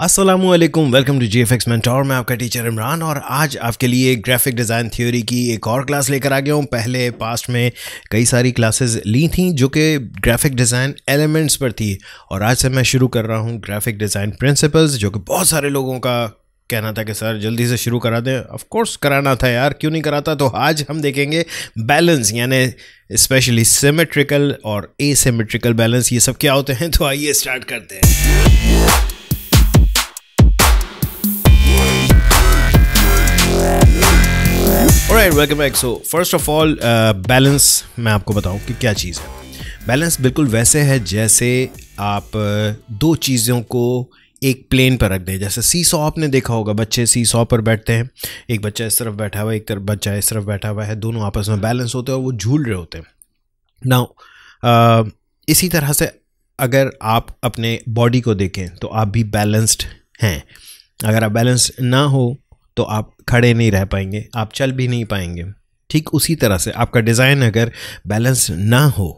Aslam welcome to G F X mentor मैं आपका teacher Imran और आज आपके लिए ग्राफिक डिज़ाइन थ्योरी की एक और क्लास लेकर आ गया हूँ पहले पास्ट में कई सारी क्लासेस ली थी जो कि ग्राफिक डिज़ाइन एलिमेंट्स पर थी और आज से मैं शुरू कर रहा हूँ ग्राफिक डिज़ाइन प्रिंसिपल्स जो कि बहुत सारे लोगों का कहना था कि सर जल्दी से शुरू करा दें ऑफकोर्स कराना था यार क्यों नहीं कराता तो आज हम देखेंगे बैलेंस यानी स्पेशली सिमेट्रिकल और ए बैलेंस ये सब क्या होते हैं तो आइए स्टार्ट करते हैं Alright, welcome back. So first of all, balance uh, मैं आपको बताऊं कि क्या चीज़ है बैलेंस बिल्कुल वैसे है जैसे आप uh, दो चीज़ों को एक प्लेन पर रख दें जैसे सी सॉ आपने देखा होगा बच्चे सी सॉ पर बैठते हैं एक बच्चा इस तरफ बैठा हुआ है एक तरफ बच्चा इस तरफ बैठा हुआ है दोनों आपस में बैलेंस होते हैं और वो झूल रहे होते हैं ना uh, इसी तरह से अगर आप अपने बॉडी को देखें तो आप भी बैलेंस्ड हैं अगर आप बैलेंस ना हो तो आप खड़े नहीं रह पाएंगे आप चल भी नहीं पाएंगे ठीक उसी तरह से आपका डिज़ाइन अगर बैलेंस ना हो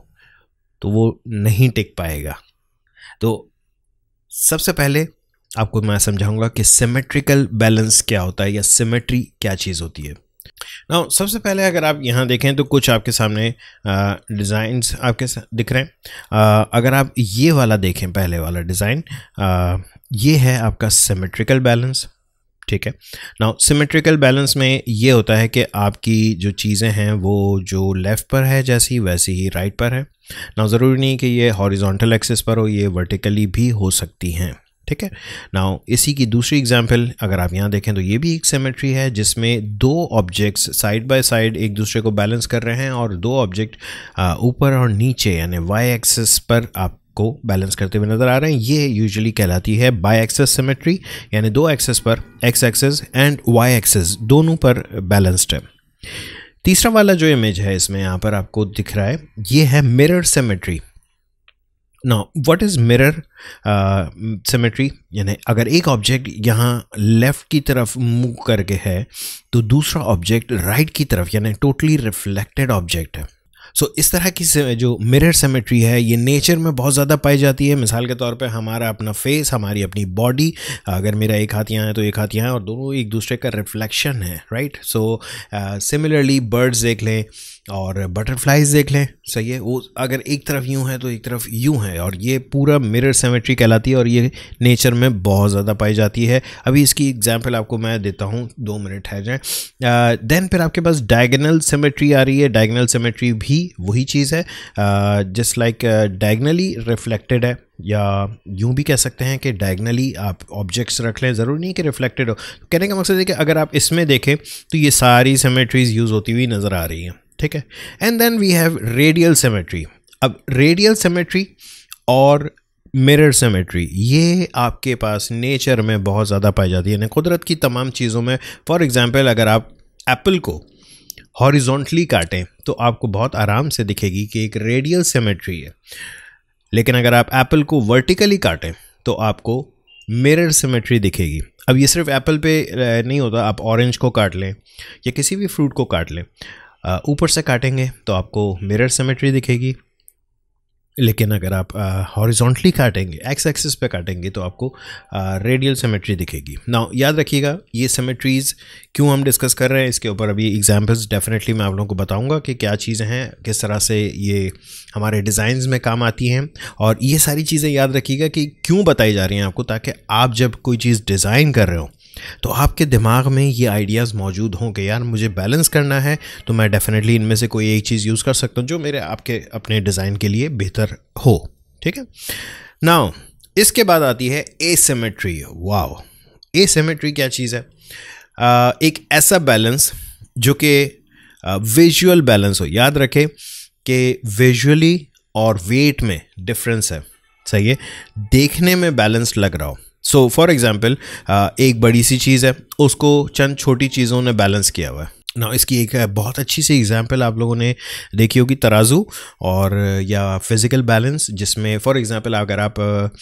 तो वो नहीं टिक पाएगा तो सबसे पहले आपको मैं समझाऊंगा कि सिमेट्रिकल बैलेंस क्या होता है या सिमेट्री क्या चीज़ होती है ना सबसे पहले अगर आप यहाँ देखें तो कुछ आपके सामने डिज़ाइन आपके सा, दिख रहे हैं आ, अगर आप ये वाला देखें पहले वाला डिज़ाइन ये है आपका सिमेट्रिकल बैलेंस ठीक है ना सिमेट्रिकल बैलेंस में ये होता है कि आपकी जो चीज़ें हैं वो जो लेफ़्ट पर है जैसी वैसी ही राइट पर है ना ज़रूरी नहीं कि ये हॉरिजॉन्टल एक्सिस पर हो ये वर्टिकली भी हो सकती हैं ठीक है ना इसी की दूसरी एग्जांपल अगर आप यहाँ देखें तो ये भी एक सिमेट्री है जिसमें दो ऑब्जेक्ट्स साइड बाय साइड एक दूसरे को बैलेंस कर रहे हैं और दो ऑब्जेक्ट ऊपर और नीचे यानी वाई एक्सेस पर आप को बैलेंस करते हुए नजर आ रहे हैं ये यूजुअली कहलाती है बाय एक्सेस सिमेट्री यानी दो एक्सेस पर X axes and Y axes दोनों पर बैलेंस्ड है तीसरा वाला जो इमेज है इसमें यहाँ पर आपको दिख रहा है ये है मिरर सिमेट्री ना व्हाट इज़ मिरर सिमेट्री यानी अगर एक ऑब्जेक्ट यहाँ लेफ़्ट की तरफ मूव करके है तो दूसरा ऑब्जेक्ट राइट right की तरफ यानी टोटली रिफ्लेक्टेड ऑब्जेक्ट है सो इस तरह की जो मिरर सेमेट्री है ये नेचर में बहुत ज़्यादा पाई जाती है मिसाल के तौर पर हमारा अपना फेस हमारी अपनी बॉडी अगर मेरा एक हाथ यहाँ है तो एक हाथ यहाँ है और दोनों एक दूसरे का रिफ्लेक्शन है राइट सो सिमिलरली बर्ड्स देख लें और बटरफ्लाइज देख लें सही है वो अगर एक तरफ यूँ है तो एक तरफ यूँ है और ये पूरा मिरर सेमेट्री कहलाती है और ये नेचर में बहुत ज़्यादा पाई जाती है अभी इसकी एग्जांपल आपको मैं देता हूँ दो मिनट है जाएँ देन फिर आपके पास डायगनल सेमेट्री आ रही है डायगनल सेमेट्री भी वही चीज़ है जस्ट लाइक डायगनली रिफ्लेक्टेड है या यूँ भी कह सकते हैं कि डायगनली आप ऑब्जेक्ट्स रख लें ज़रूरी नहीं कि रिफ्लेक्टेड हो कहने का मकसद है कि अगर आप इसमें देखें तो ये सारी सेमेट्रीज़ यूज़ होती हुई नज़र आ रही हैं ठीक है and then we have radial symmetry अब रेडियल सेमेट्री और मिरर सेमेट्री ये आपके पास नेचर में बहुत ज़्यादा पाई जाती है यानी कुदरत की तमाम चीज़ों में फॉर एग्ज़ाम्पल अगर आप एप्पल को हॉरिजोंटली काटें तो आपको बहुत आराम से दिखेगी कि एक रेडियल सेमेट्री है लेकिन अगर आप एप्पल को वर्टिकली काटें तो आपको मिरर सिमेट्री दिखेगी अब ये सिर्फ एप्पल पे नहीं होता आप ऑरेंज को काट लें या किसी भी फ्रूट को काट लें ऊपर से काटेंगे तो आपको मिरर सिमेट्री दिखेगी लेकिन अगर आप हॉरिजॉन्टली काटेंगे एक्स एक्सिस पे काटेंगे तो आपको रेडियल सिमेट्री दिखेगी ना याद रखिएगा ये सिमेट्रीज़ क्यों हम डिस्कस कर रहे हैं इसके ऊपर अभी एग्जांपल्स डेफिनेटली मैं आप लोगों को बताऊंगा कि क्या चीज़ें हैं किस तरह से ये हमारे डिज़ाइंस में काम आती हैं और ये सारी चीज़ें याद रखिएगा कि क्यों बताई जा रही हैं आपको ताकि आप जब कोई चीज़ डिज़ाइन कर रहे हो तो आपके दिमाग में ये आइडियाज़ मौजूद हों कि यार मुझे बैलेंस करना है तो मैं डेफिनेटली इनमें से कोई एक चीज़ यूज़ कर सकता हूँ जो मेरे आपके अपने डिज़ाइन के लिए बेहतर हो ठीक है नाउ इसके बाद आती है ए सीमेट्री वाओ सीमेट्री क्या चीज़ है आ, एक ऐसा बैलेंस जो कि विजुअल बैलेंस हो याद रखें कि विजुअली और वेट में डिफरेंस है सही है देखने में बैलेंस लग रहा हो सो फॉर एग्ज़ाम्पल एक बड़ी सी चीज़ है उसको चंद छोटी चीज़ों ने बैलेंस किया हुआ है ना इसकी एक uh, बहुत अच्छी सी एग्ज़ाम्पल आप लोगों ने देखी होगी तराजू और uh, या फिज़िकल बैलेंस जिसमें फॉर एग्ज़ाम्पल अगर आप uh,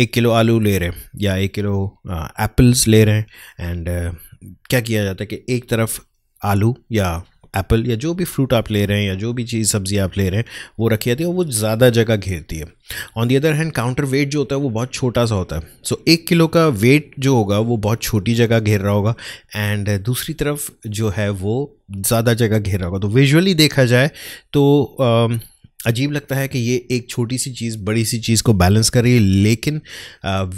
एक किलो आलू ले रहे हैं या एक किलो एप्पल्स ले रहे हैं एंड क्या किया जाता है कि एक तरफ आलू या एप्पल या जो भी फ्रूट आप ले रहे हैं या जो भी चीज़ सब्ज़ी आप ले रहे हैं वो रखी जाती है वो ज़्यादा जगह घेरती है on the other hand counter weight जो होता है वो बहुत छोटा सा होता है सो so, एक किलो का वेट जो होगा वो बहुत छोटी जगह घेर रहा होगा एंड दूसरी तरफ जो है वो ज़्यादा जगह घेर रहा होगा तो विजुअली देखा जाए तो uh, अजीब लगता है कि ये एक छोटी सी चीज़ बड़ी सी चीज़ को बैलेंस कर रही है लेकिन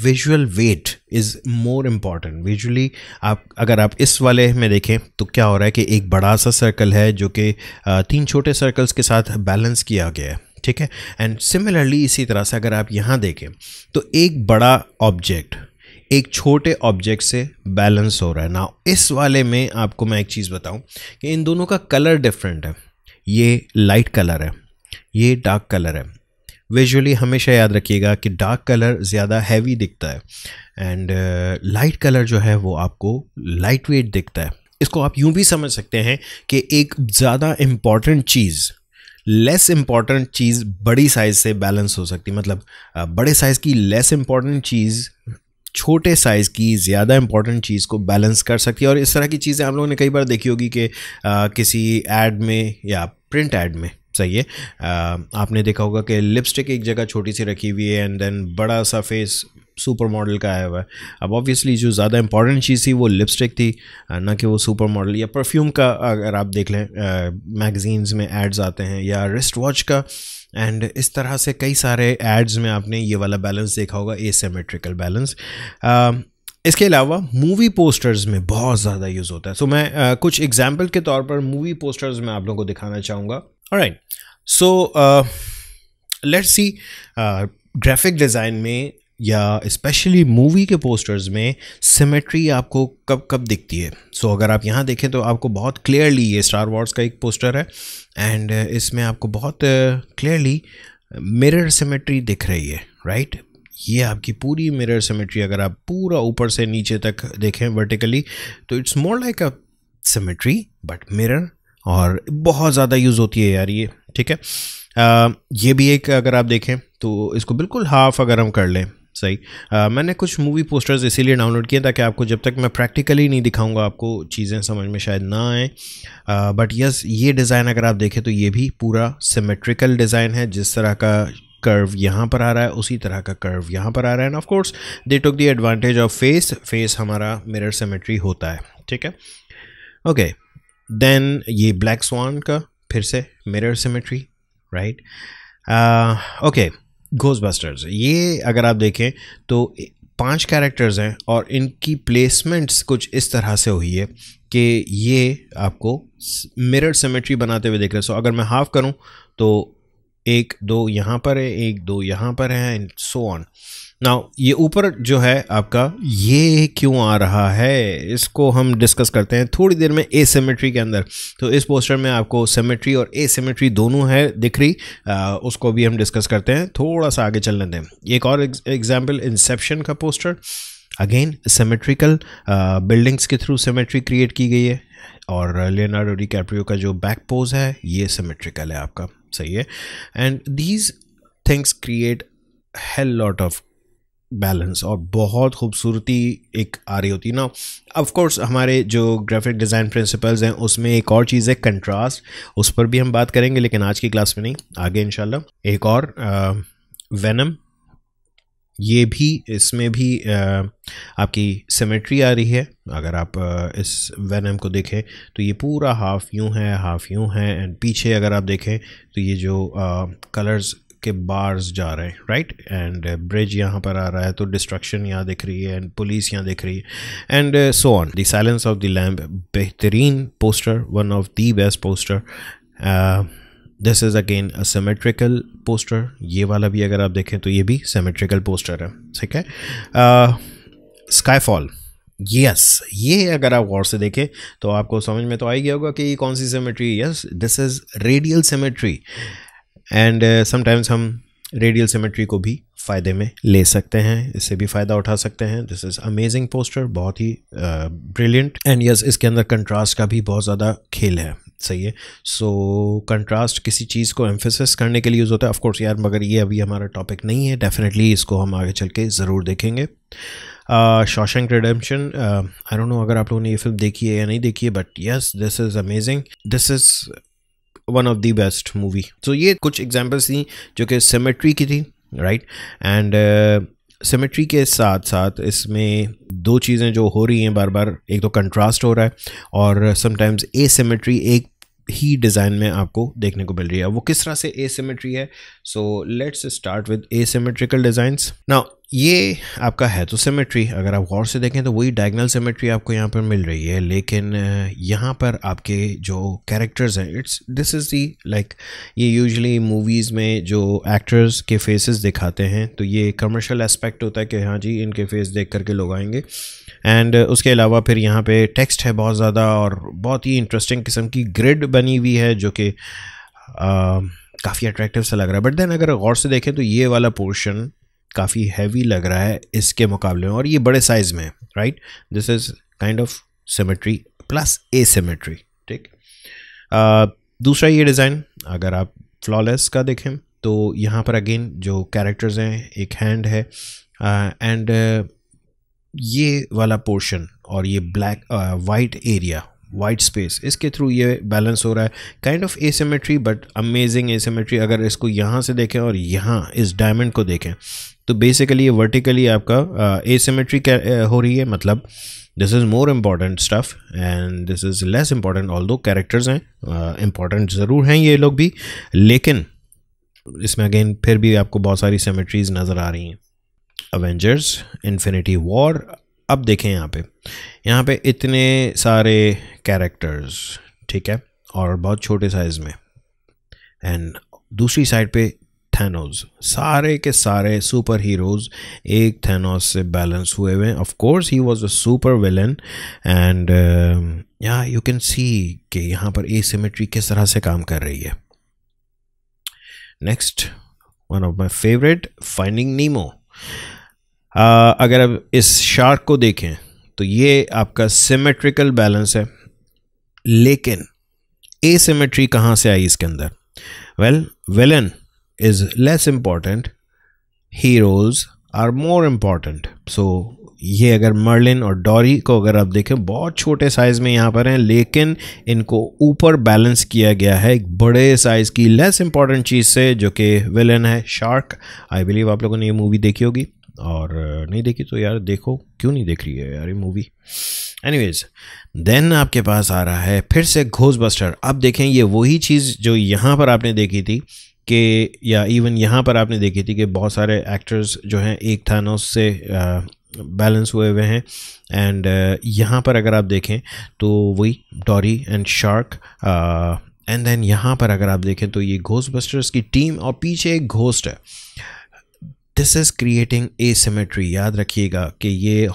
visual weight is more important visually आप अगर आप इस वाले में देखें तो क्या हो रहा है कि एक बड़ा सा सर्कल है जो कि uh, तीन छोटे सर्कल्स के साथ बैलेंस किया गया है ठीक है एंड सिमिलरली इसी तरह से अगर आप यहाँ देखें तो एक बड़ा ऑब्जेक्ट एक छोटे ऑब्जेक्ट से बैलेंस हो रहा है ना इस वाले में आपको मैं एक चीज़ बताऊं कि इन दोनों का कलर डिफरेंट है ये लाइट कलर है ये डार्क कलर है विजुअली हमेशा याद रखिएगा कि डार्क कलर ज़्यादा हैवी दिखता है एंड लाइट कलर जो है वो आपको लाइट वेट दिखता है इसको आप यूँ भी समझ सकते हैं कि एक ज़्यादा इम्पॉर्टेंट चीज़ लेस इम्पॉर्टेंट चीज़ बड़ी साइज़ से बैलेंस हो सकती मतलब uh, बड़े साइज़ की लेस इम्पॉर्टेंट चीज़ छोटे साइज़ की ज़्यादा इम्पॉर्टेंट चीज़ को बैलेंस कर सकती है और इस तरह की चीज़ें हम लोगों ने कई बार देखी होगी कि uh, किसी एड में या प्रिंट एड में सही है आपने देखा होगा कि लिपस्टिक एक जगह छोटी सी रखी हुई है एंड देन बड़ा सा फेस सुपर मॉडल का आया हुआ है अब ऑब्वियसली जो ज़्यादा इंपॉर्टेंट चीज़ थी वो लिपस्टिक थी ना कि वो सुपर मॉडल या परफ्यूम का अगर आप देख लें मैगजीन्स में एड्स आते हैं या रिस्ट वॉच का एंड इस तरह से कई सारे एड्स में आपने ये वाला बैलेंस देखा होगा एसेमेट्रिकल बैलेंस इसके अलावा मूवी पोस्टर्स में बहुत ज़्यादा यूज़ होता है सो so, मैं आ, कुछ एग्जाम्पल के तौर पर मूवी पोस्टर्स में आप लोगों को दिखाना चाहूँगा all right so uh, let's see graphic uh, design में या especially मूवी के पोस्टर्स में सिमेट्री आपको कब कब दिखती है सो so, अगर आप यहाँ देखें तो आपको बहुत क्लियरली ये स्टार वॉर्स का एक पोस्टर है एंड uh, इसमें आपको बहुत क्लियरली मिरर सिमेट्री दिख रही है राइट right? ये आपकी पूरी मिरर सिमेट्री अगर आप पूरा ऊपर से नीचे तक देखें वर्टिकली तो it's more like a symmetry but mirror और बहुत ज़्यादा यूज़ होती है यार ये ठीक है आ, ये भी एक अगर आप देखें तो इसको बिल्कुल हाफ अगर हम कर लें सही आ, मैंने कुछ मूवी पोस्टर्स इसीलिए डाउनलोड किए ताकि आपको जब तक मैं प्रैक्टिकली नहीं दिखाऊंगा आपको चीज़ें समझ में शायद ना आए बट यस ये डिज़ाइन अगर आप देखें तो ये भी पूरा सिमेट्रिकल डिज़ाइन है जिस तरह का कर्व यहाँ पर आ रहा है उसी तरह का कर्व यहाँ पर आ रहा है and of course they took the advantage of face face हमारा मिरर सिमेट्री होता है ठीक है ओके okay. देन ये ब्लैक स्वान का फिर से mirror symmetry right okay Ghostbusters ये अगर आप देखें तो पांच कैरेक्टर्स हैं और इनकी प्लेसमेंट्स कुछ इस तरह से हुई है कि ये आपको मिरर सिमेट्री बनाते हुए देख रहे हैं सो अगर मैं हाफ करूं तो एक दो यहाँ पर है एक दो यहाँ पर है एंड सो ऑन नाउ ये ऊपर जो है आपका ये क्यों आ रहा है इसको हम डिस्कस करते हैं थोड़ी देर में ए के अंदर तो इस पोस्टर में आपको सेमेट्री और ए दोनों है दिख रही आ, उसको भी हम डिस्कस करते हैं थोड़ा सा आगे चलने दें एक और एग्जाम्पल इंसेप्शन का पोस्टर अगेन सिमेट्रिकल बिल्डिंग्स के थ्रू सिमेट्री क्रिएट की गई है और लियोनार्डो डी कैप्रियो का जो बैक पोज है ये सिमेट्रिकल है आपका सही है and these things create hell lot of balance और बहुत खूबसूरती एक आ रही होती है ना ऑफ कोर्स हमारे जो ग्राफिक डिज़ाइन प्रिंसिपल्स हैं उसमें एक और चीज़ है कंट्रास्ट उस पर भी हम बात करेंगे लेकिन आज की क्लास में नहीं आगे इन एक और वेनम ये भी इसमें भी आ, आपकी सिमेट्री आ रही है अगर आप आ, इस वेनम को देखें तो ये पूरा हाफ यूँ है हाफ यूँ है एंड पीछे अगर आप देखें तो ये जो आ, कलर्स के बार्स जा रहे हैं राइट एंड ब्रिज यहाँ पर आ रहा है तो डिस्ट्रक्शन यहाँ दिख रही है एंड पुलिस यहाँ दिख रही है and so on the Silence of the Lamb बेहतरीन poster one of the best poster this is again a symmetrical poster ये वाला भी अगर आप देखें तो ये भी सीमेट्रिकल पोस्टर है ठीक है स्काईफॉल uh, यस yes, ये अगर आप गौर से देखें तो आपको समझ में तो आ ही गया होगा कि ये कौन सी symmetry yes this is radial symmetry and sometimes uh, हम रेडियल सिमेट्री को भी फ़ायदे में ले सकते हैं इससे भी फ़ायदा उठा सकते हैं दिस इज़ अमेजिंग पोस्टर बहुत ही ब्रिलियंट एंड यस इसके अंदर कंट्रास्ट का भी बहुत ज़्यादा खेल है सही है सो so, कंट्रास्ट किसी चीज़ को एम्फेसिस करने के लिए यूज़ होता है ऑफकोर्स यार मगर ये अभी हमारा टॉपिक नहीं है डेफिनेटली इसको हम आगे चल के ज़रूर देखेंगे Shawshank Redemption I don't know अगर आप लोगों ने ये फिल्म देखी है या नहीं देखी है but yes this is amazing this is one of the best movie तो ये कुछ एग्जाम्पल्स थी जो कि सेमेट्री की थी राइट एंड सिमेट्री के साथ साथ इसमें दो चीज़ें जो हो रही हैं बार बार एक तो कंट्रास्ट हो रहा है और समटाइम्स ए सिमेट्री एक ही डिज़ाइन में आपको देखने को मिल रही है वो किस तरह से ए सिमेट्री है so let's start with asymmetrical designs now ये आपका है तो सिमेट्री अगर आप गौर से देखें तो वही डायगनल सिमेट्री आपको यहाँ पर मिल रही है लेकिन यहाँ पर आपके जो कैरेक्टर्स हैं it's this is the like ये यूजुअली मूवीज़ में जो एक्टर्स के फेसेस दिखाते हैं तो ये कमर्शियल एस्पेक्ट होता है कि हाँ जी इनके फेस देख करके लोग आएंगे एंड उसके अलावा फिर यहाँ पर टेक्स्ट है बहुत ज़्यादा और बहुत ही इंटरेस्टिंग किस्म की ग्रिड बनी हुई है जो कि काफ़ी अट्रैक्टिव सा लग रहा है बट देन अगर गौर से देखें तो ये वाला पोर्शन काफ़ी हैवी लग रहा है इसके मुकाबले में और ये बड़े साइज़ में है right this is kind of symmetry plus asymmetry ठीक दूसरा ये डिज़ाइन अगर आप फ्लॉलेस का देखें तो यहाँ पर अगेन जो कैरेक्टर्स हैं एक हैंड है एंड uh, ये वाला पोर्शन और ये black white area white space इसके थ्रू ये बैलेंस हो रहा है kind of symmetry but amazing symmetry अगर इसको यहाँ से देखें और यहाँ इस डायमंड को देखें तो बेसिकली ये वर्टिकली आपका ए uh, सीमेट्री uh, हो रही है मतलब this is more important stuff and this is less important although characters हैं इम्पॉर्टेंट uh, ज़रूर हैं ये लोग भी लेकिन इसमें अगेन फिर भी आपको बहुत सारी सीमेट्रीज नज़र आ रही हैं अवेंजर्स इन्फिनिटी वॉर अब देखें यहाँ पे यहाँ पे इतने सारे कैरेक्टर्स ठीक है और बहुत छोटे साइज़ में एंड दूसरी साइड पे थेनोज सारे के सारे सुपर हीरोज एक थैनोस से बैलेंस हुए हुए of course he was a super villain and या यू कैन सी कि यहाँ पर ए सीमेट्री किस तरह से काम कर रही है next one of my favourite Finding Nemo अगर अब इस शार्क को देखें तो ये आपका सिमेट्रिकल बैलेंस है लेकिन ए सिमेट्री कहाँ से आई इसके अंदर वेल well, विलन is less important heroes are more important so ये अगर मर्लिन और डॉरी को अगर आप देखें बहुत छोटे साइज़ में यहाँ पर हैं लेकिन इनको ऊपर बैलेंस किया गया है एक बड़े साइज़ की लेस इम्पॉर्टेंट चीज़ से जो कि विलन है शार्क आई बिलीव आप लोगों ने ये मूवी देखी होगी और नहीं देखी तो यार देखो क्यों नहीं देख रही है यार ये मूवी एनीवेज देन आपके पास आ रहा है फिर से घोस बस्टर अब देखें ये वही चीज़ जो यहाँ पर आपने देखी थी कि या इवन यहाँ पर आपने देखी थी कि बहुत सारे एक्टर्स जो हैं एक थानोस से बैलेंस हुए हुए हैं एंड यहाँ पर अगर आप देखें तो वही Dory and shark and then यहाँ पर अगर आप देखें तो ये घोस्ट बस्टर्स की टीम और पीछे एक घोस्ट है this is creating a symmetry याद रखिएगा कि ये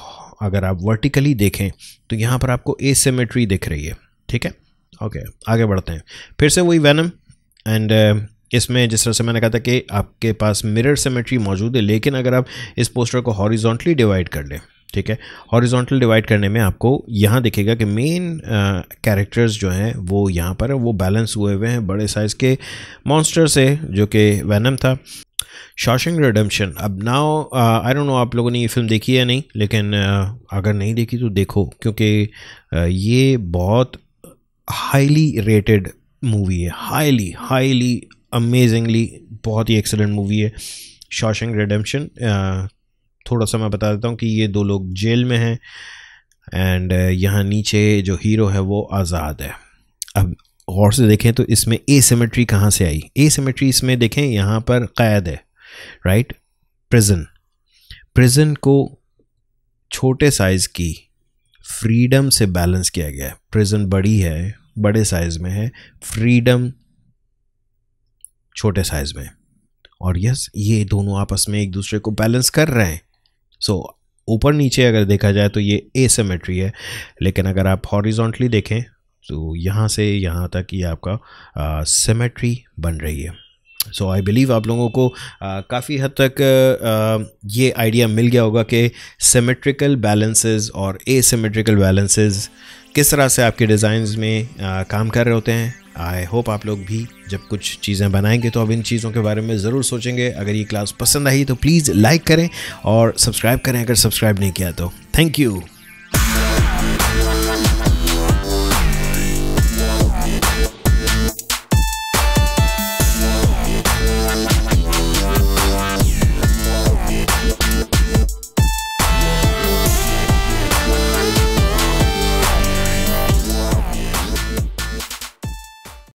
अगर आप वर्टिकली देखें तो यहाँ पर आपको ए सीमेट्री दिख रही है ठीक है ओके okay, आगे बढ़ते हैं फिर से वही वैनम एंड इसमें जिस तरह से मैंने कहा था कि आपके पास मिरर सिमेट्री मौजूद है लेकिन अगर आप इस पोस्टर को हॉरिजॉन्टली डिवाइड कर लें ठीक है हॉरिजॉन्टल डिवाइड करने में आपको यहाँ दिखेगा कि मेन कैरेक्टर्स जो हैं वो यहाँ पर वो बैलेंस हुए हुए हैं बड़े साइज़ के मॉन्स्टर से जो कि वैनम था शॉशिंग रिडम्पशन अब नाउ आई डोंट नो आप लोगों ने ये फिल्म देखी है नहीं लेकिन uh, अगर नहीं देखी तो देखो क्योंकि uh, ये बहुत हाईली रेटेड मूवी है हाईली हाईली अमेजिंगली बहुत ही एक्सेलेंट मूवी है शॉशिंग रिडेम्पशन uh, थोड़ा सा मैं बता देता हूँ कि ये दो लोग जेल में हैं एंड uh, यहाँ नीचे जो हीरो है वो आज़ाद है अब गौर से देखें तो इसमें ए सीमेट्री कहाँ से आई ए सीमेट्री इसमें देखें यहाँ पर कैद है राइट प्रिजन प्रिजन को छोटे साइज़ की फ्रीडम से बैलेंस किया गया है प्रिजन बड़ी है बड़े साइज़ में है फ्रीडम छोटे साइज़ में और यस ये दोनों आपस में एक दूसरे को बैलेंस कर रहे हैं सो so, ऊपर नीचे अगर देखा जाए तो ये एसेमेट्री है लेकिन अगर आप हॉरिजॉन्टली देखें तो यहाँ से यहाँ तक ये आपका सेमेट्री बन रही है सो आई बिलीव आप लोगों को काफ़ी हद तक आ, ये आइडिया मिल गया होगा कि सीमेट्रिकल बैलेंसेस और सीमेट्रिकल बैलेंसेज किस तरह से आपके डिज़ाइंस में आ, काम कर रहे होते हैं आई होप आप लोग भी जब कुछ चीज़ें बनाएंगे तो अब इन चीज़ों के बारे में ज़रूर सोचेंगे अगर ये क्लास पसंद आई तो प्लीज़ लाइक करें और सब्सक्राइब करें अगर सब्सक्राइब नहीं किया तो थैंक यू